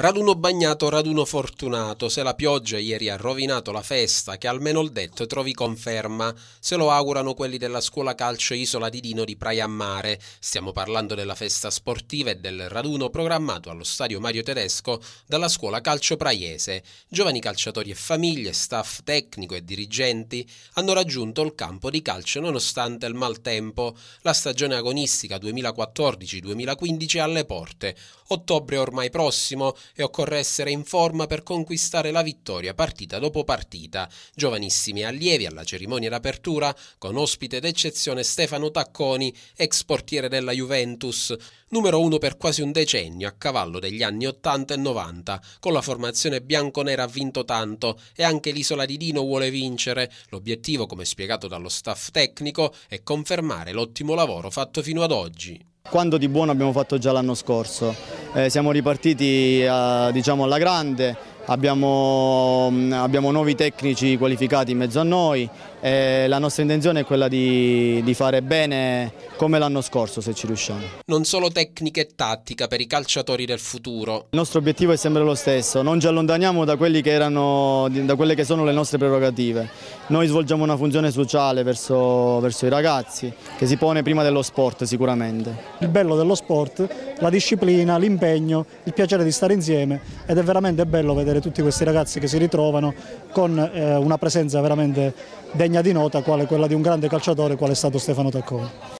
Raduno bagnato, raduno fortunato, se la pioggia ieri ha rovinato la festa, che almeno il detto trovi conferma, se lo augurano quelli della scuola calcio Isola di Dino di Praia a Mare. Stiamo parlando della festa sportiva e del raduno programmato allo stadio Mario Tedesco dalla scuola calcio praiese. Giovani calciatori e famiglie, staff tecnico e dirigenti hanno raggiunto il campo di calcio nonostante il maltempo. La stagione agonistica 2014-2015 è alle porte. Ottobre ormai prossimo e occorre essere in forma per conquistare la vittoria partita dopo partita. Giovanissimi allievi alla cerimonia d'apertura con ospite d'eccezione Stefano Tacconi, ex portiere della Juventus, numero uno per quasi un decennio a cavallo degli anni 80 e 90. Con la formazione bianconera ha vinto tanto e anche l'isola di Dino vuole vincere. L'obiettivo, come spiegato dallo staff tecnico, è confermare l'ottimo lavoro fatto fino ad oggi. Quanto di buono abbiamo fatto già l'anno scorso? eh, siamo ripartiti a, eh, diciamo, alla grande abbiamo, mm, abbiamo nuovi tecnici qualificati in mezzo a noi e la nostra intenzione è quella di, di fare bene come l'anno scorso se ci riusciamo. Non solo tecnica e tattica per i calciatori del futuro. Il nostro obiettivo è sempre lo stesso, non ci allontaniamo da, che erano, da quelle che sono le nostre prerogative. Noi svolgiamo una funzione sociale verso, verso i ragazzi che si pone prima dello sport sicuramente. Il bello dello sport, la disciplina, l'impegno, il piacere di stare insieme ed è veramente bello vedere vedere tutti questi ragazzi che si ritrovano con eh, una presenza veramente degna di nota quale quella di un grande calciatore quale è stato Stefano Taccone.